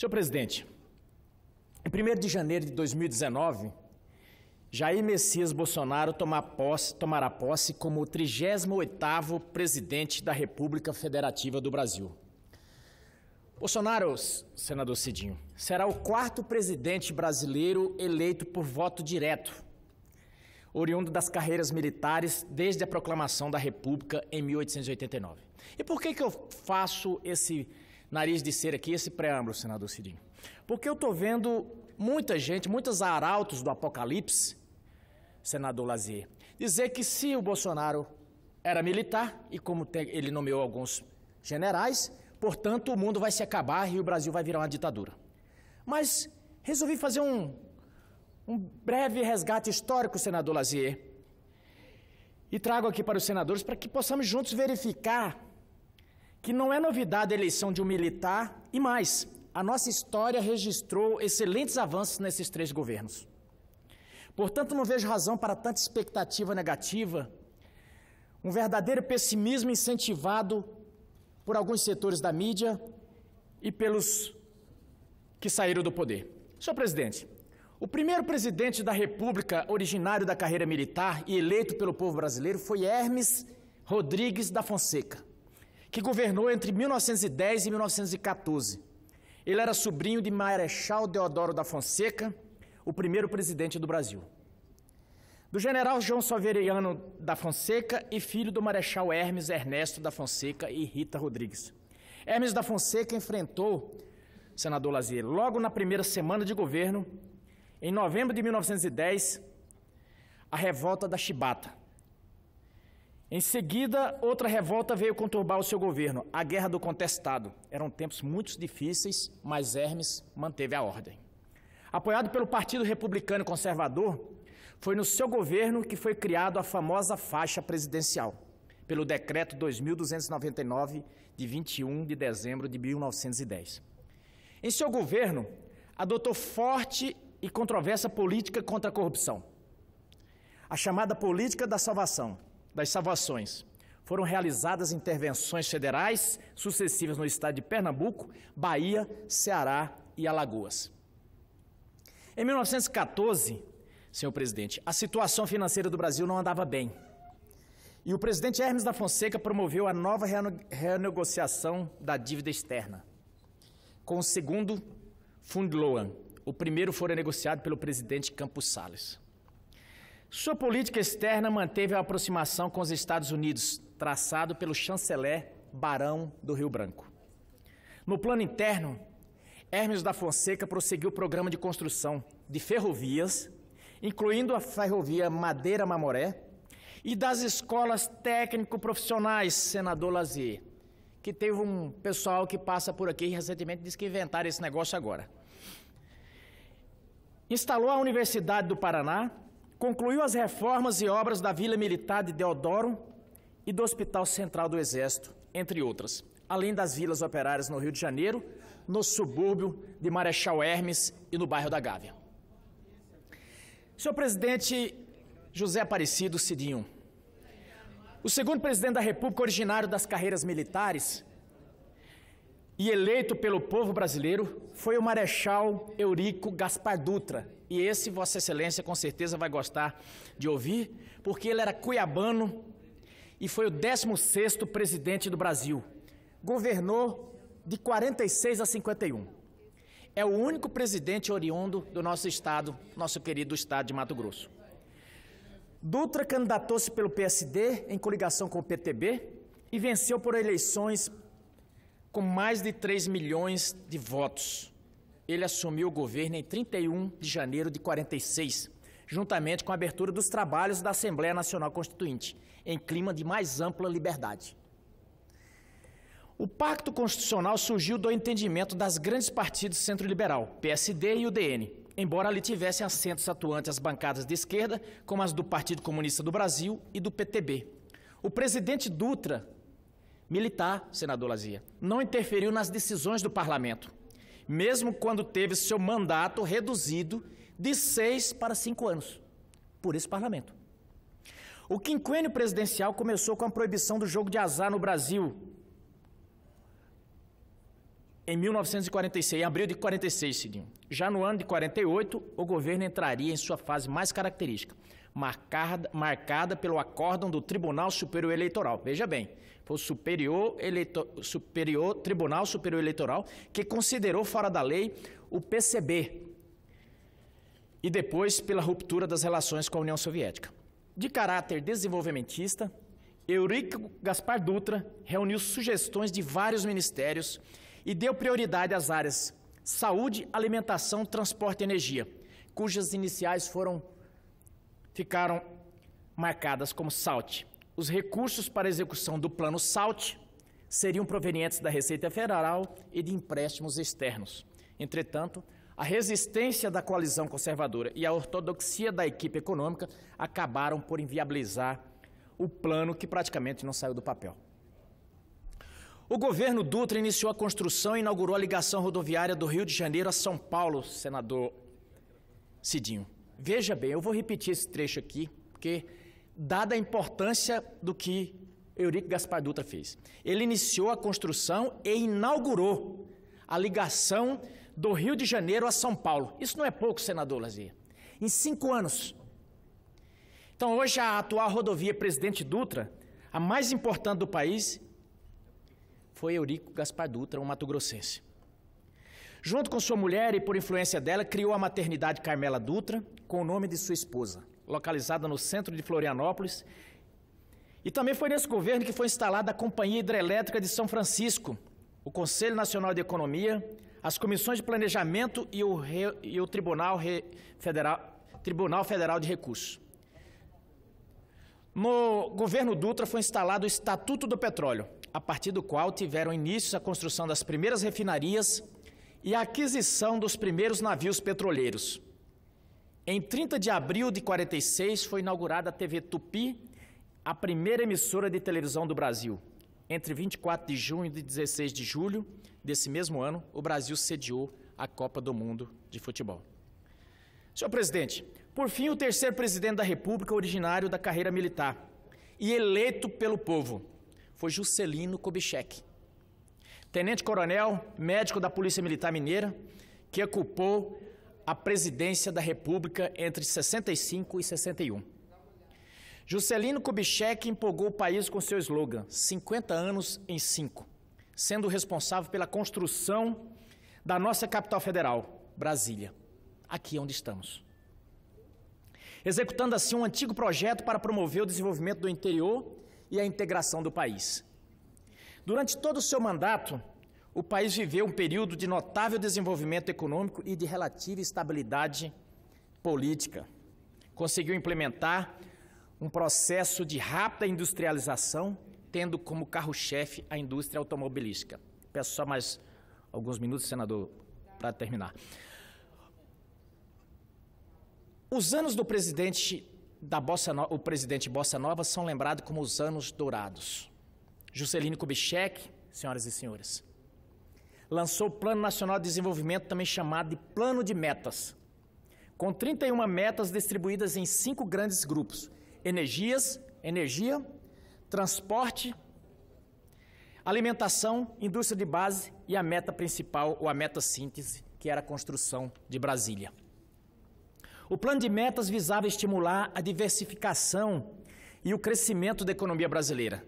Senhor presidente, em 1 de janeiro de 2019, Jair Messias Bolsonaro tomar posse, tomará posse como o 38º presidente da República Federativa do Brasil. Bolsonaro, senador Cidinho, será o quarto presidente brasileiro eleito por voto direto, oriundo das carreiras militares desde a proclamação da República em 1889. E por que, que eu faço esse nariz de ser aqui esse preâmbulo, senador Cidinho. Porque eu estou vendo muita gente, muitos arautos do apocalipse, senador Lazier, dizer que se o Bolsonaro era militar, e como tem, ele nomeou alguns generais, portanto o mundo vai se acabar e o Brasil vai virar uma ditadura. Mas resolvi fazer um, um breve resgate histórico, senador Lazier, e trago aqui para os senadores para que possamos juntos verificar que não é novidade a eleição de um militar e mais, a nossa história registrou excelentes avanços nesses três governos. Portanto, não vejo razão para tanta expectativa negativa, um verdadeiro pessimismo incentivado por alguns setores da mídia e pelos que saíram do poder. Senhor presidente, o primeiro presidente da República, originário da carreira militar e eleito pelo povo brasileiro, foi Hermes Rodrigues da Fonseca que governou entre 1910 e 1914. Ele era sobrinho de Marechal Deodoro da Fonseca, o primeiro presidente do Brasil. Do general João Soveriano da Fonseca e filho do Marechal Hermes Ernesto da Fonseca e Rita Rodrigues. Hermes da Fonseca enfrentou senador Lazier logo na primeira semana de governo, em novembro de 1910, a revolta da Chibata, em seguida, outra revolta veio conturbar o seu governo, a Guerra do Contestado. Eram tempos muito difíceis, mas Hermes manteve a ordem. Apoiado pelo Partido Republicano Conservador, foi no seu governo que foi criado a famosa faixa presidencial, pelo decreto 2299 de 21 de dezembro de 1910. Em seu governo, adotou forte e controversa política contra a corrupção, a chamada política da salvação das salvações. Foram realizadas intervenções federais sucessivas no estado de Pernambuco, Bahia, Ceará e Alagoas. Em 1914, senhor presidente, a situação financeira do Brasil não andava bem. E o presidente Hermes da Fonseca promoveu a nova renegociação da dívida externa, com o segundo Fundloan. O primeiro fora negociado pelo presidente Campos Salles. Sua política externa manteve a aproximação com os Estados Unidos, traçado pelo chanceler Barão do Rio Branco. No plano interno, Hermes da Fonseca prosseguiu o programa de construção de ferrovias, incluindo a ferrovia Madeira-Mamoré, e das escolas técnico-profissionais, senador Lazier, que teve um pessoal que passa por aqui recentemente disse que inventaram esse negócio agora. Instalou a Universidade do Paraná, concluiu as reformas e obras da Vila Militar de Deodoro e do Hospital Central do Exército, entre outras, além das vilas operárias no Rio de Janeiro, no subúrbio de Marechal Hermes e no bairro da Gávea. Senhor presidente José Aparecido Cidinho, o segundo presidente da República, originário das carreiras militares, e eleito pelo povo brasileiro foi o Marechal Eurico Gaspar Dutra. E esse Vossa Excelência com certeza vai gostar de ouvir, porque ele era cuiabano e foi o 16º presidente do Brasil. Governou de 46 a 51. É o único presidente oriundo do nosso estado, nosso querido estado de Mato Grosso. Dutra candidatou-se pelo PSD em coligação com o PTB e venceu por eleições com mais de 3 milhões de votos, ele assumiu o governo em 31 de janeiro de 46, juntamente com a abertura dos trabalhos da Assembleia Nacional Constituinte, em clima de mais ampla liberdade. O Pacto Constitucional surgiu do entendimento das grandes partidos centro-liberal, PSD e UDN, embora ali tivessem assentos atuantes as bancadas de esquerda, como as do Partido Comunista do Brasil e do PTB. O presidente Dutra militar, senador Lazia. Não interferiu nas decisões do parlamento, mesmo quando teve seu mandato reduzido de seis para cinco anos, por esse parlamento. O quinquênio presidencial começou com a proibição do jogo de azar no Brasil. Em 1946, em abril de 46, Cidinho. Já no ano de 48, o governo entraria em sua fase mais característica marcada, marcada pelo acórdão do Tribunal Superior Eleitoral. Veja bem, foi o Superior, Eleito, Superior Tribunal Superior Eleitoral que considerou fora da lei o PCB e depois pela ruptura das relações com a União Soviética. De caráter desenvolvimentista, Eurico Gaspar Dutra reuniu sugestões de vários ministérios e deu prioridade às áreas saúde, alimentação, transporte e energia, cujas iniciais foram ficaram marcadas como SALT. Os recursos para execução do plano SALT seriam provenientes da Receita Federal e de empréstimos externos. Entretanto, a resistência da coalizão conservadora e a ortodoxia da equipe econômica acabaram por inviabilizar o plano que praticamente não saiu do papel. O governo Dutra iniciou a construção e inaugurou a ligação rodoviária do Rio de Janeiro a São Paulo, senador Cidinho. Veja bem, eu vou repetir esse trecho aqui, porque dada a importância do que Eurico Gaspar Dutra fez. Ele iniciou a construção e inaugurou a ligação do Rio de Janeiro a São Paulo. Isso não é pouco, senador Lazier. Em cinco anos. Então, hoje, a atual rodovia Presidente Dutra, a mais importante do país, foi Eurico Gaspar Dutra, um mato-grossense. Junto com sua mulher e por influência dela, criou a maternidade Carmela Dutra com o nome de sua esposa, localizada no centro de Florianópolis. E também foi nesse governo que foi instalada a Companhia Hidrelétrica de São Francisco, o Conselho Nacional de Economia, as Comissões de Planejamento e o, Re... e o Tribunal, Re... Federal... Tribunal Federal de Recursos. No governo Dutra foi instalado o Estatuto do Petróleo, a partir do qual tiveram início a construção das primeiras refinarias e a aquisição dos primeiros navios petroleiros. Em 30 de abril de 46 foi inaugurada a TV Tupi, a primeira emissora de televisão do Brasil. Entre 24 de junho e 16 de julho desse mesmo ano, o Brasil sediou a Copa do Mundo de futebol. Senhor presidente, por fim, o terceiro presidente da República, originário da carreira militar e eleito pelo povo, foi Juscelino Kubitschek tenente-coronel, médico da Polícia Militar Mineira, que ocupou a presidência da República entre 65 e 61. Juscelino Kubitschek empolgou o país com seu slogan 50 anos em 5, sendo responsável pela construção da nossa capital federal, Brasília, aqui onde estamos. Executando assim um antigo projeto para promover o desenvolvimento do interior e a integração do país. Durante todo o seu mandato, o país viveu um período de notável desenvolvimento econômico e de relativa estabilidade política. Conseguiu implementar um processo de rápida industrialização, tendo como carro-chefe a indústria automobilística. Peço só mais alguns minutos, senador, para terminar. Os anos do presidente da Bossa o presidente Bossa Nova são lembrados como os anos dourados. Juscelino Kubitschek, senhoras e senhores, lançou o Plano Nacional de Desenvolvimento, também chamado de Plano de Metas, com 31 metas distribuídas em cinco grandes grupos: energias, energia, transporte, alimentação, indústria de base e a meta principal, ou a meta síntese, que era a construção de Brasília. O plano de metas visava estimular a diversificação e o crescimento da economia brasileira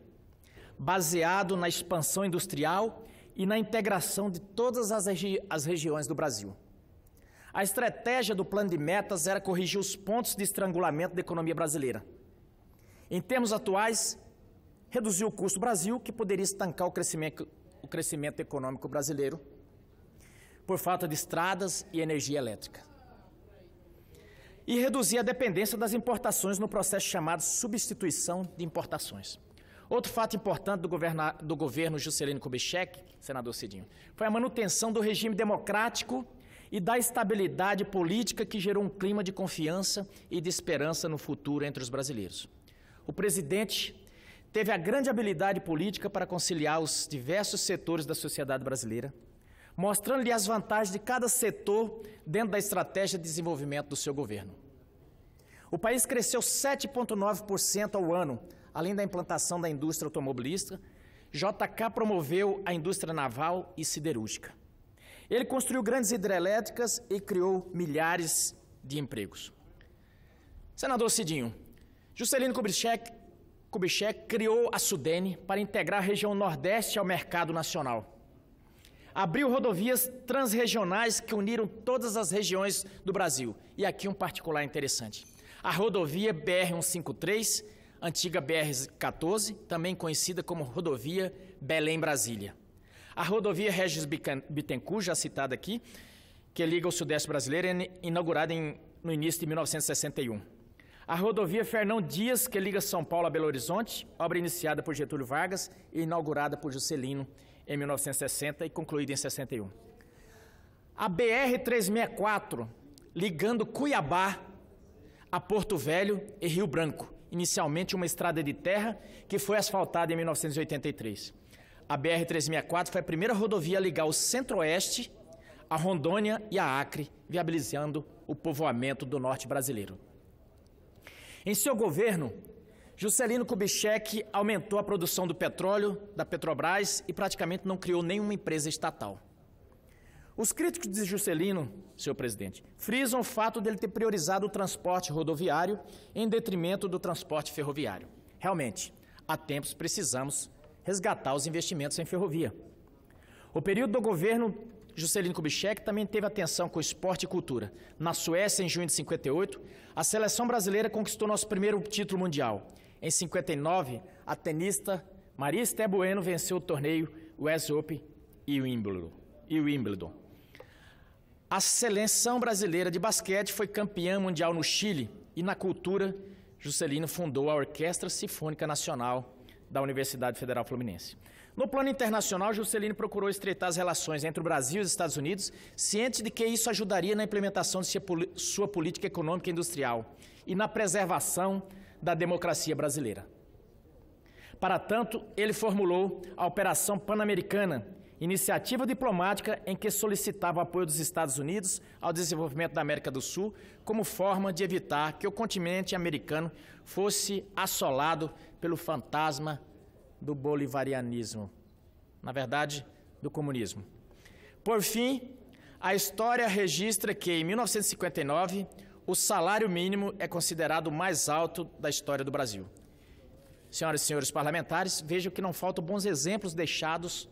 baseado na expansão industrial e na integração de todas as, regi as regiões do Brasil. A estratégia do plano de metas era corrigir os pontos de estrangulamento da economia brasileira. Em termos atuais, reduziu o custo do Brasil, que poderia estancar o crescimento, o crescimento econômico brasileiro, por falta de estradas e energia elétrica. E reduzir a dependência das importações no processo chamado substituição de importações. Outro fato importante do governo, do governo Juscelino Kubitschek, senador Cidinho, foi a manutenção do regime democrático e da estabilidade política que gerou um clima de confiança e de esperança no futuro entre os brasileiros. O presidente teve a grande habilidade política para conciliar os diversos setores da sociedade brasileira, mostrando-lhe as vantagens de cada setor dentro da estratégia de desenvolvimento do seu governo. O país cresceu 7,9% ao ano além da implantação da indústria automobilística, JK promoveu a indústria naval e siderúrgica. Ele construiu grandes hidrelétricas e criou milhares de empregos. Senador Cidinho, Juscelino Kubitschek, Kubitschek criou a Sudene para integrar a região Nordeste ao mercado nacional. Abriu rodovias transregionais que uniram todas as regiões do Brasil. E aqui um particular interessante. A rodovia BR-153 antiga BR-14, também conhecida como rodovia Belém-Brasília. A rodovia Regis Bittencourt, já citada aqui, que liga o Sudeste Brasileiro, é inaugurada em, no início de 1961. A rodovia Fernão Dias, que liga São Paulo a Belo Horizonte, obra iniciada por Getúlio Vargas e inaugurada por Juscelino em 1960 e concluída em 61. A BR-364, ligando Cuiabá a Porto Velho e Rio Branco, inicialmente uma estrada de terra que foi asfaltada em 1983. A BR-364 foi a primeira rodovia a ligar o centro-oeste a Rondônia e a Acre, viabilizando o povoamento do norte brasileiro. Em seu governo, Juscelino Kubitschek aumentou a produção do petróleo da Petrobras e praticamente não criou nenhuma empresa estatal. Os críticos de Juscelino, senhor presidente, frisam o fato dele ter priorizado o transporte rodoviário em detrimento do transporte ferroviário. Realmente, há tempos precisamos resgatar os investimentos em ferrovia. O período do governo Juscelino Kubitschek também teve atenção com esporte e cultura. Na Suécia, em junho de 58, a seleção brasileira conquistou nosso primeiro título mundial. Em 59, a tenista Esté Bueno venceu o torneio US Open e Wimbledon. A seleção brasileira de basquete foi campeã mundial no Chile e na cultura, Juscelino fundou a Orquestra Sinfônica Nacional da Universidade Federal Fluminense. No plano internacional, Juscelino procurou estreitar as relações entre o Brasil e os Estados Unidos, ciente de que isso ajudaria na implementação de sua política econômica e industrial e na preservação da democracia brasileira. Para tanto, ele formulou a Operação Pan-Americana, iniciativa diplomática em que solicitava o apoio dos Estados Unidos ao desenvolvimento da América do Sul como forma de evitar que o continente americano fosse assolado pelo fantasma do bolivarianismo na verdade, do comunismo. Por fim, a história registra que, em 1959, o salário mínimo é considerado o mais alto da história do Brasil. Senhoras e senhores parlamentares, vejam que não faltam bons exemplos deixados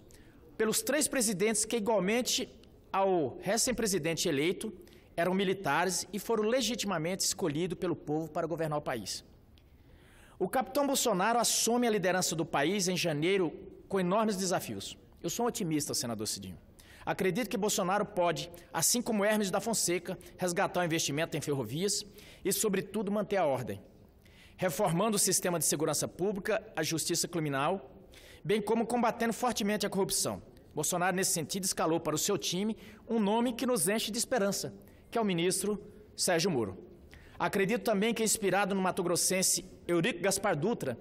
pelos três presidentes que, igualmente ao recém-presidente eleito, eram militares e foram legitimamente escolhidos pelo povo para governar o país. O capitão Bolsonaro assume a liderança do país em janeiro com enormes desafios. Eu sou um otimista, senador Cidinho. Acredito que Bolsonaro pode, assim como Hermes da Fonseca, resgatar o investimento em ferrovias e, sobretudo, manter a ordem, reformando o sistema de segurança pública, a justiça criminal, bem como combatendo fortemente a corrupção. Bolsonaro, nesse sentido, escalou para o seu time um nome que nos enche de esperança, que é o ministro Sérgio Moro. Acredito também que, inspirado no matogrossense Eurico Gaspar Dutra,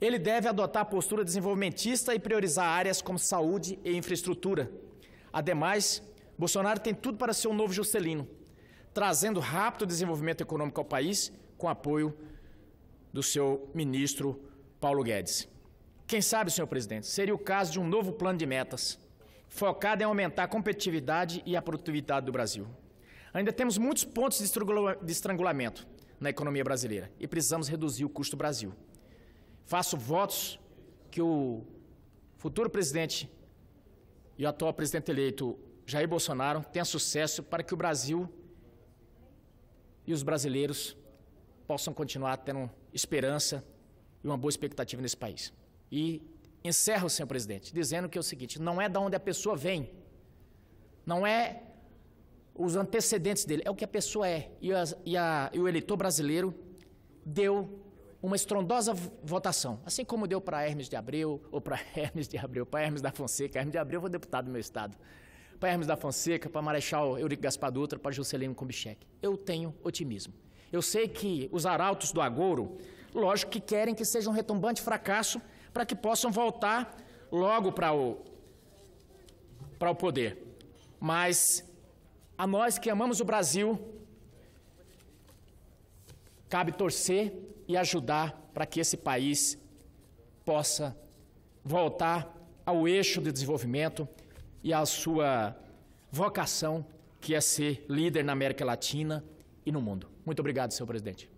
ele deve adotar a postura desenvolvimentista e priorizar áreas como saúde e infraestrutura. Ademais, Bolsonaro tem tudo para ser um novo Juscelino, trazendo rápido desenvolvimento econômico ao país com apoio do seu ministro Paulo Guedes. Quem sabe, senhor presidente, seria o caso de um novo plano de metas, focado em aumentar a competitividade e a produtividade do Brasil. Ainda temos muitos pontos de estrangulamento na economia brasileira e precisamos reduzir o custo do Brasil. Faço votos que o futuro presidente e o atual presidente eleito Jair Bolsonaro tenha sucesso para que o Brasil e os brasileiros possam continuar tendo esperança e uma boa expectativa nesse país. E encerro, senhor presidente, dizendo que é o seguinte: não é da onde a pessoa vem, não é os antecedentes dele, é o que a pessoa é. E, a, e, a, e o eleitor brasileiro deu uma estrondosa votação, assim como deu para Hermes de Abreu, ou para Hermes de Abreu, para Hermes da Fonseca, Hermes de Abreu foi deputado do meu estado, para Hermes da Fonseca, para Marechal Eurico Gaspar Dutra, para Juscelino Kubitschek. Eu tenho otimismo. Eu sei que os arautos do agouro, lógico que querem que seja um retumbante fracasso para que possam voltar logo para o, para o poder. Mas a nós que amamos o Brasil, cabe torcer e ajudar para que esse país possa voltar ao eixo de desenvolvimento e à sua vocação, que é ser líder na América Latina e no mundo. Muito obrigado, senhor presidente.